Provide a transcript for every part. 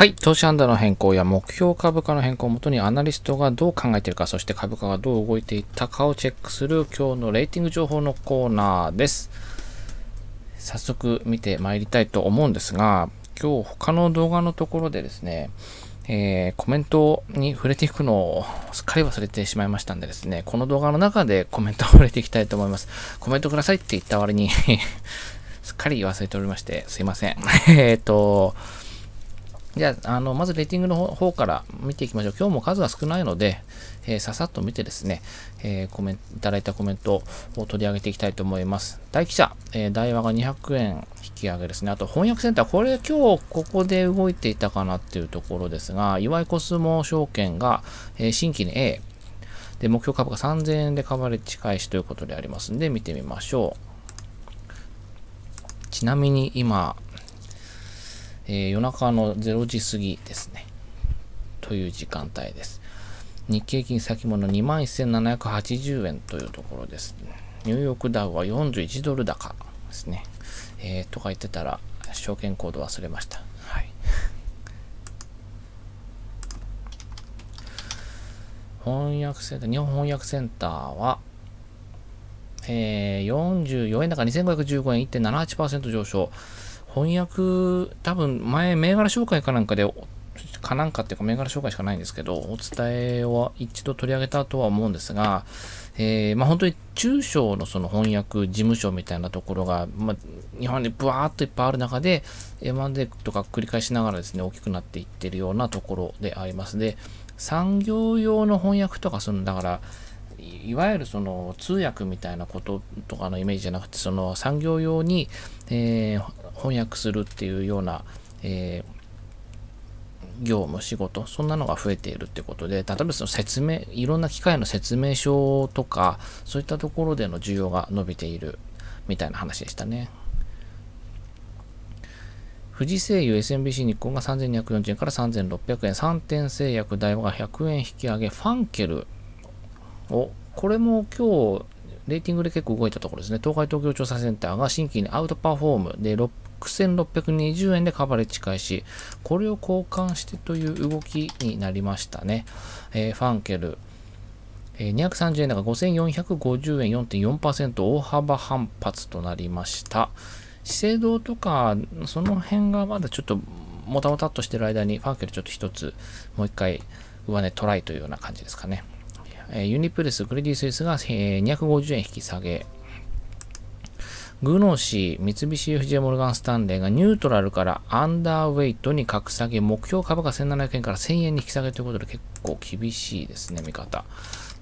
はい。投資判断の変更や目標株価の変更をもとにアナリストがどう考えているか、そして株価がどう動いていったかをチェックする今日のレーティング情報のコーナーです。早速見てまいりたいと思うんですが、今日他の動画のところでですね、えー、コメントに触れていくのをすっかり忘れてしまいましたんでですね、この動画の中でコメントを触れていきたいと思います。コメントくださいって言った割に すっかり忘れておりまして、すいません。えっと、じゃあ、あの、まずレーティングの方から見ていきましょう。今日も数が少ないので、えー、ささっと見てですね、えー、コメント、いただいたコメントを取り上げていきたいと思います。大記者、えー、台話が200円引き上げですね。あと、翻訳センター、これ今日ここで動いていたかなっていうところですが、岩井コスモ証券が、え新規に A、で、目標株が3000円で買われ近いしということでありますんで、見てみましょう。ちなみに今、えー、夜中の0時過ぎですね。という時間帯です。日経金先物21,780円というところです、ニューヨークダウは41ドル高ですね。えー、とか言ってたら、証券コード忘れました。はい。翻訳センター、日本翻訳センターは、えー、44円高2515円1.78%上昇。翻訳、多分前、銘柄紹介かなんかで、かなんかっていうか銘柄紹介しかないんですけど、お伝えを一度取り上げたとは思うんですが、えー、まあ、本当に中小のその翻訳事務所みたいなところが、まあ、日本にブワーっといっぱいある中で、M&A とか繰り返しながらですね、大きくなっていってるようなところであります。で、産業用の翻訳とか、その、だから、いわゆるその通訳みたいなこととかのイメージじゃなくてその産業用に、えー、翻訳するっていうような、えー業務、仕事、そんなのが増えているってことで、例えばその説明、いろんな機械の説明書とか、そういったところでの需要が伸びているみたいな話でしたね。富士製油 SMBC 日本が3240円から3600円、3点製薬大和が100円引き上げ、ファンケルお、これも今日、レーティングで結構動いたところですね。東海東京調査センターが新規にアウトパフォームで6620円でカバレッジ開始。これを交換してという動きになりましたね。えー、ファンケル、えー、230円だ高5450円4.4%大幅反発となりました。資生堂とか、その辺がまだちょっともたもたっとしてる間にファンケルちょっと一つ、もう一回上値、トライというような感じですかね。えユニプレス、クレディ・スイスが、え250円引き下げ。グノーシー、三菱 UFJ モルガン・スタンレーがニュートラルからアンダーウェイトに格下げ、目標株価1700円から1000円に引き下げということで結構厳しいですね、見方。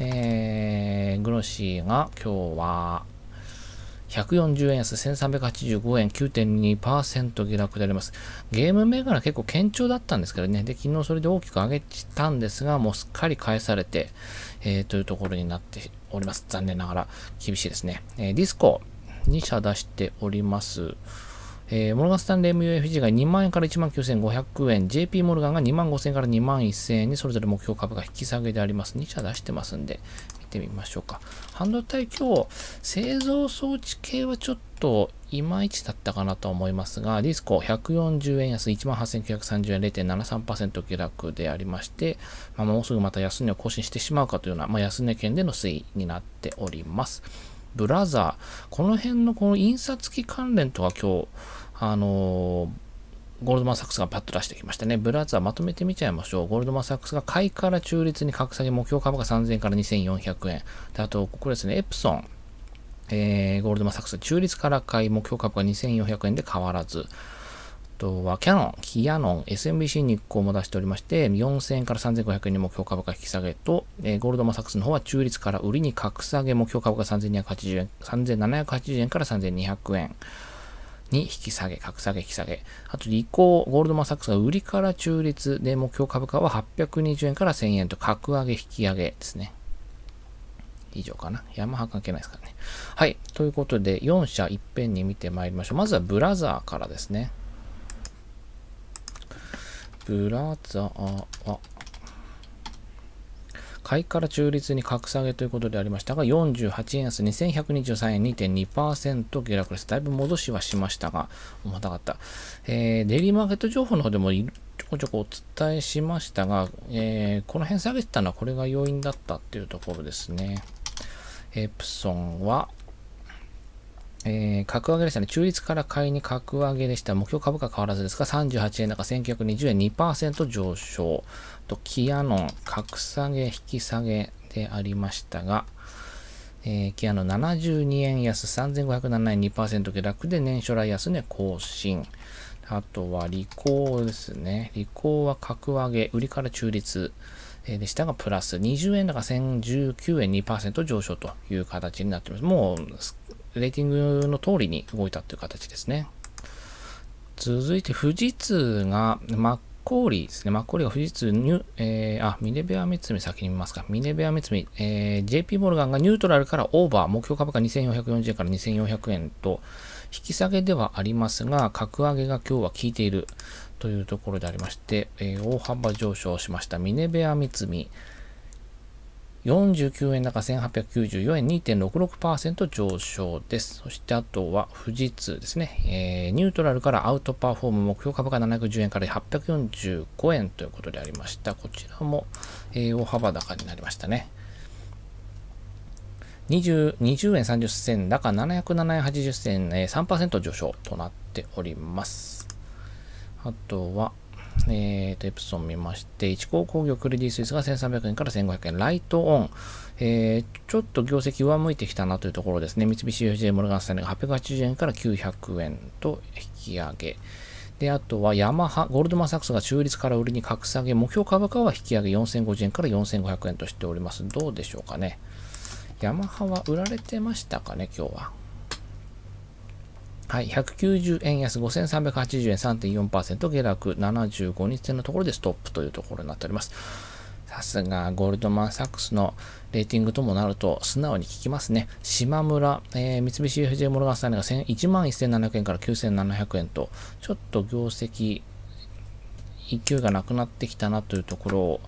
えー、グノーシーが今日は140円安、1385円、9.2%下落であります。ゲーム銘柄結構堅調だったんですけどね。で、昨日それで大きく上げたんですが、もうすっかり返されて、えー、というところになっております。残念ながら厳しいですね。えー、ディスコ2社出しております。えー、モルガン・スタンレーム UFG が2万円から1万9500円、JP モルガンが2万5000円から2万1000円にそれぞれ目標株が引き下げであります。2社出してますんで、ってみましょうか。半導体今日、製造装置系はちょっといまいちだったかなと思いますが、ディスコ140円安、18,930円0.73%下落でありまして、まあ、もうすぐまた安値を更新してしまうかというような、まあ、安値圏での推移になっております。ブラザー、この辺のこの印刷機関連とか今日、あのーゴールドマン・サックスがパッと出してきましたね。ブラザーまとめてみちゃいましょう。ゴールドマン・サックスが買いから中立に格下げ目標株が3000円から2400円。であと、ここですね、エプソン。えー、ゴールドマン・サックス中立から買い目標株が2400円で変わらず。あとはキャノン、キヤノン、SMBC 日興も出しておりまして、4000円から3500円に目標株価引き下げと、えー、ゴールドマン・サックスの方は中立から売りに格下げ目標株価3280円、3780円から3200円。に引き下げ、格下げ、引き下げ。あと、リコー、ゴールドマンサックスが売りから中立で、目標株価は820円から1000円と格上げ、引き上げですね。以上かな。ヤマハ関係ないですからね。はい。ということで、4社いっぺんに見てまいりましょう。まずはブラザーからですね。ブラザーは、買いから中立に格下げということでありましたが、48円安2123円2.2%下落です。だいぶ戻しはしましたが、重たかった。えー、デイリーマーケット情報の方でもちょこちょこお伝えしましたが、えー、この辺下げてたのはこれが要因だったっていうところですね。エプソンは、えー、格上げでしたね。中立から買いに格上げでした。目標株価変わらずですが、38円高1920円2%上昇。と、キアノン、格下げ、引き下げでありましたが、えー、キアノン72円安、3507円2%下落で年初来安値、更新。あとは、利口ですね。利口は格上げ、売りから中立。でしたが、プラス20円高1019円2%上昇という形になっています。もう、レーティングの通りに動いたという形ですね。続いて、富士通が、マッコーリーですね。マッコーリーが富士通ニュ、えー、あ、ミネベアメツミ先に見ますか。ミネベアメツミ、えー、JP モルガンがニュートラルからオーバー、目標株価2440円から2400円と、引き下げではありますが、格上げが今日は効いているというところでありまして、えー、大幅上昇しました。ミネベアメツミ。49円高1894円2.66%上昇です。そしてあとは富士通ですね、えー、ニュートラルからアウトパフォーム目標株価710円から845円ということでありました。こちらも、えー、大幅高になりましたね。20, 20円30銭高707円80銭、ー、3%上昇となっております。あとは、えー、と、エプソン見まして、一高工業クレディスイスが1300円から1500円、ライトオン、えー、ちょっと業績上向いてきたなというところですね、三菱 UFJ モルガンスタイルが880円から900円と引き上げ、で、あとはヤマハ、ゴールドマンサックスが中立から売りに格下げ、目標株価は引き上げ4050円から4500円としております。どうでしょうかね。ヤマハは売られてましたかね、今日は。はい、190円安、5380円、3.4%下落、75日線のところでストップというところになっております。さすが、ゴールドマン・サックスのレーティングともなると、素直に聞きますね。島村、えー、三菱 FJ モルガンスタインが11,700円から9,700円と、ちょっと業績、勢いがなくなってきたなというところを、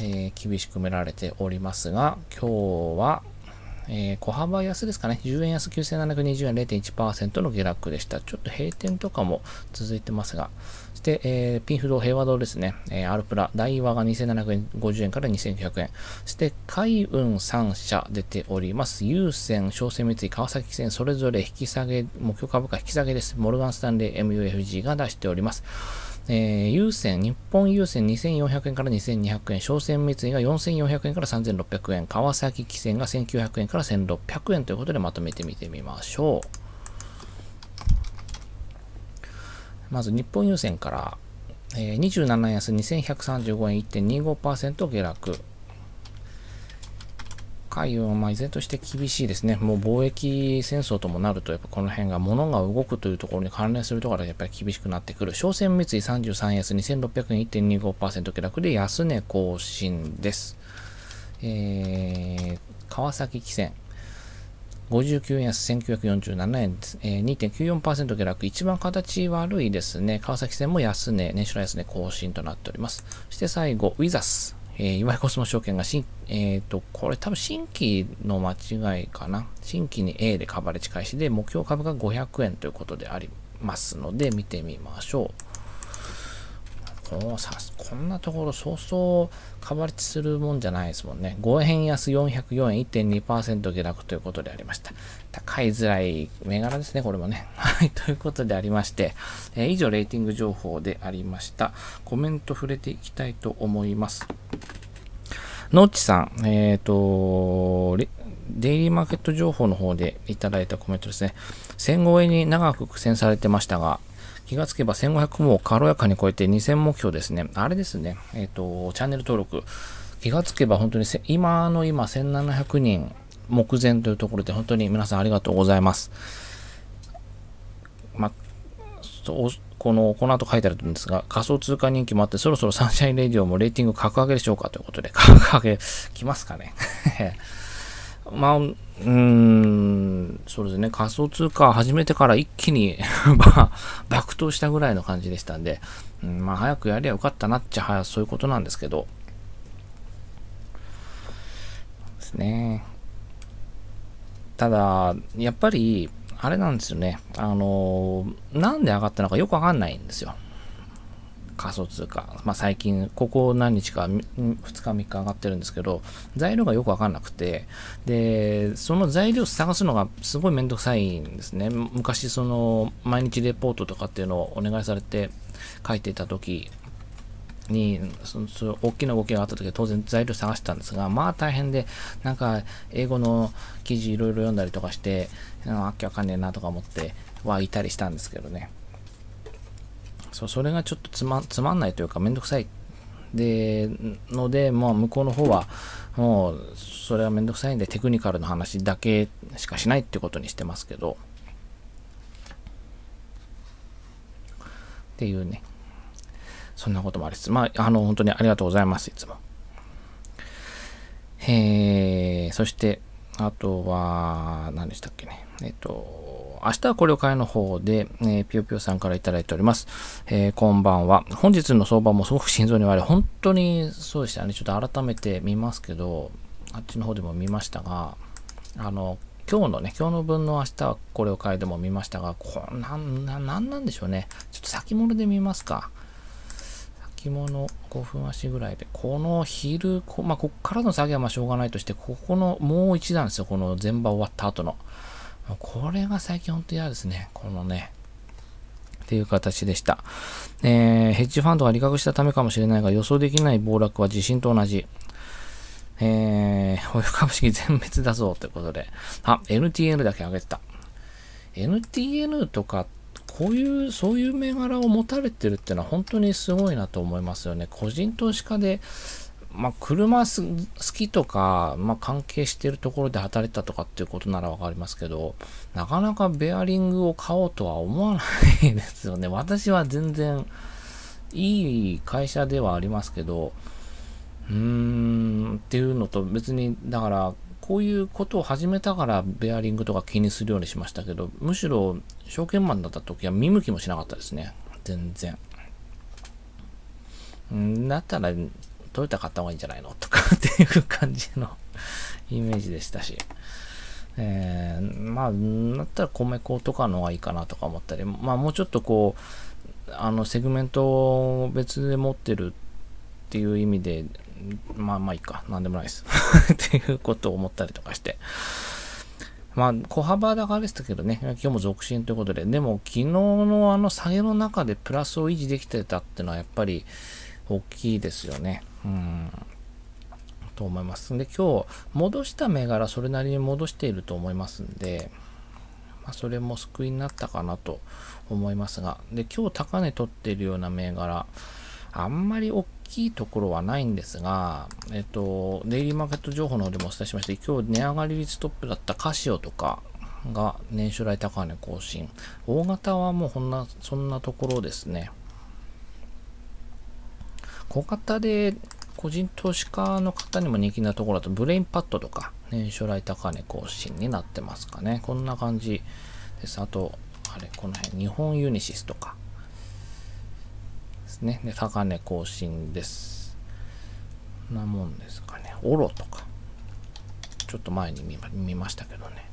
えー、厳しく見られておりますが、今日はえー、小幅安ですかね。10円安9720円0.1%の下落でした。ちょっと閉店とかも続いてますが。そして、えー、ピンフ堂、平和堂ですね。えー、アルプラ、大和が2750円から2900円。そして、海運3社出ております。優先、小船三井、川崎線、それぞれ引き下げ、目標株価引き下げです。モルガンスタンレー、MUFG が出しております。えー、優先、日本優先2400円から2200円、商船三井が4400円から3600円、川崎汽船が1900円から1600円ということでまとめて見てみましょう。まず日本優先から、えー、27円安2135円1.25%下落。海はま依然として厳しいですね。もう貿易戦争ともなると、やっぱこの辺が物が動くというところに関連するところがやっぱり厳しくなってくる。商船三井 33S2600 円1.25%下落で安値更新です。えー、川崎汽船。59円安1947円です。えー、2.94%下落。一番形悪いですね。川崎線も安値、年初来安値更新となっております。そして最後、ウィザス。えー、岩井コスモ証券が新、えっ、ー、と、これ多分新規の間違いかな。新規に A でカバレッジ開始で、目標株が500円ということでありますので、見てみましょう。このさこんなところそうそうかばりちするもんじゃないですもんね5円安404円1.2%下落ということでありました高いづらい銘柄ですねこれもね はいということでありまして、えー、以上レーティング情報でありましたコメント触れていきたいと思いますノッチさん、えっ、ー、と、デイリーマーケット情報の方でいただいたコメントですね。戦後に長く苦戦されてましたが、気がつけば1500も軽やかに超えて2000目標ですね。あれですね。えっ、ー、と、チャンネル登録。気がつけば本当に今の今1700人目前というところで本当に皆さんありがとうございます。ま、そうこの、この後書いてあるんですが、仮想通貨人気もあって、そろそろサンシャインレディオもレーティング格上げでしょうかということで、格上げ、きますかねまあ、うん、そうですね、仮想通貨始めてから一気に 爆投したぐらいの感じでしたんで、うん、まあ、早くやりゃよかったなっちゃ、そういうことなんですけど。ですね。ただ、やっぱり、あれなんですよね。あの、なんで上がったのかよくわかんないんですよ。仮想通貨、まあ、最近、ここ何日か、2日3日上がってるんですけど、材料がよくわかんなくて、で、その材料を探すのがすごいめんどくさいんですね。昔、その、毎日レポートとかっていうのをお願いされて書いていた時に、その大きな動きがあった時は当然材料探してたんですが、まあ大変で、なんか英語の記事いろいろ読んだりとかして、あっけわかんねえなとか思ってはいたりしたんですけどね。そうそれがちょっとつまつまんないというかめんどくさいでので、まあ、向こうの方はもうそれはめんどくさいんでテクニカルの話だけしかしないってことにしてますけどっていうねそんなこともありつつまああの本当にありがとうございますいつもえー、そしてあとは、何でしたっけね。えっと、明日はこれを買いの方で、えー、ぴよぴよさんから頂いております。えー、こんばんは。本日の相場もすごく心臓に悪い。本当にそうでしたね。ちょっと改めて見ますけど、あっちの方でも見ましたが、あの、今日のね、今日の分の明日はこれを買いでも見ましたが、こんなん、なんなんでしょうね。ちょっと先物で見ますか。物5分足ぐらいで、この昼、こまあ、こっからの作業はまあしょうがないとして、ここのもう一段ですよ、この全場終わった後の。これが最近本当嫌ですね、このね。っていう形でした。えー、ヘッジファンドが利確したためかもしれないが、予想できない暴落は地震と同じ。えー、保イ株式全滅だぞということで。あ、NTN だけ上げてた。NTN とかって、こういう、そういう銘柄を持たれてるっていうのは本当にすごいなと思いますよね。個人投資家で、まあ、車好きとか、まあ、関係してるところで働いたとかっていうことならわかりますけど、なかなかベアリングを買おうとは思わないですよね。私は全然いい会社ではありますけど、うーんっていうのと別に、だから、こういうことを始めたからベアリングとか気にするようにしましたけど、むしろ証券マンだった時は見向きもしなかったですね。全然。んだったら、トヨタ買った方がいいんじゃないのとかっていう感じの イメージでしたし。えー、まあ、だったら米粉とかの方がいいかなとか思ったり、まあもうちょっとこう、あの、セグメントを別で持ってるっていう意味で、まあまあいいか、なんでもないです っていうことを思ったりとかして。まあ、小幅だからでけどね、今日も続伸ということで、でも昨日のあの下げの中でプラスを維持できてたっていうのはやっぱり大きいですよね。うん。と思います。で、今日戻した銘柄それなりに戻していると思いますんで、まあ、それも救いになったかなと思いますが、で、今日高値取っているような銘柄、あんまり大きいところはないんですが、えっと、デイリーマーケット情報の方でもお伝えしました、今日値上がり率トップだったカシオとかが年初来高値更新。大型はもうこんな、そんなところですね。小型で個人投資家の方にも人気なところだと、ブレインパッドとか年初来高値更新になってますかね。こんな感じです。あと、あれ、この辺、日本ユニシスとか。ですね。で、高値更新です。こんなもんですかね。オロとか。ちょっと前に見見ましたけどね。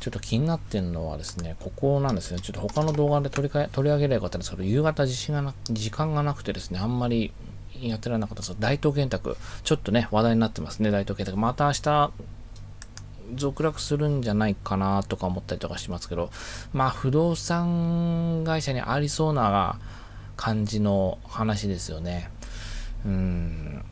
ちょっと気になってんのはですね、ここなんですね。ちょっと他の動画で取り取り上げればよかったんですけど、夕方時間がなくてですね、あんまりやってられなかったです大東建託。ちょっとね、話題になってますね、大東建託。また明日、続落するんじゃないかなとか思ったりとかしますけど、まあ、不動産会社にありそうな感じの話ですよね。うん。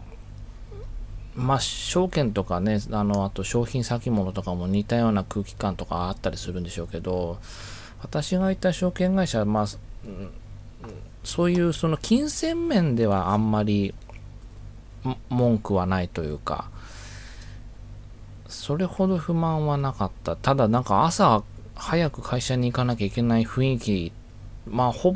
まあ、証券とかね、あの、あと商品先物とかも似たような空気感とかあったりするんでしょうけど、私がいた証券会社は、まあ、うんそういうその金銭面ではあんまり文句はないというか、それほど不満はなかった。ただなんか朝早く会社に行かなきゃいけない雰囲気、まあほ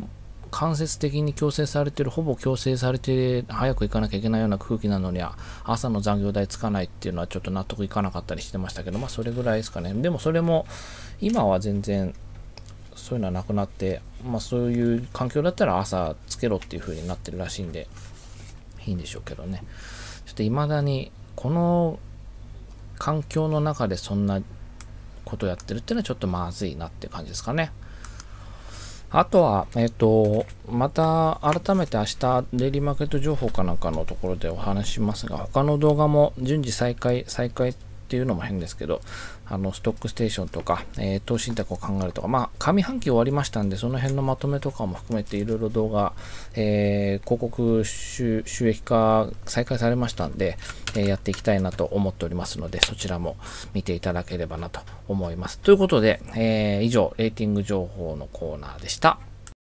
間接的に強制されてる、ほぼ強制されて早く行かなきゃいけないような空気なのに、朝の残業代つかないっていうのはちょっと納得いかなかったりしてましたけど、まあそれぐらいですかね。でもそれも、今は全然そういうのはなくなって、まあ、そういう環境だったら朝つけろっていう風になってるらしいんで、いいんでしょうけどね。ちょっと未だに、この環境の中でそんなことやってるっていうのはちょっとまずいなって感じですかね。あとは、えっ、ー、と、また改めて明日、デイリーマーケット情報かなんかのところでお話しますが、他の動画も順次再開、再開っていうのも変ですけど、あの、ストックステーションとか、えー、投資信託を考えるとか、まあ、上半期終わりましたんで、その辺のまとめとかも含めていろいろ動画、えー、広告収益化再開されましたんで、えー、やっていきたいなと思っておりますので、そちらも見ていただければなと思います。ということで、えー、以上、レーティング情報のコーナーでした。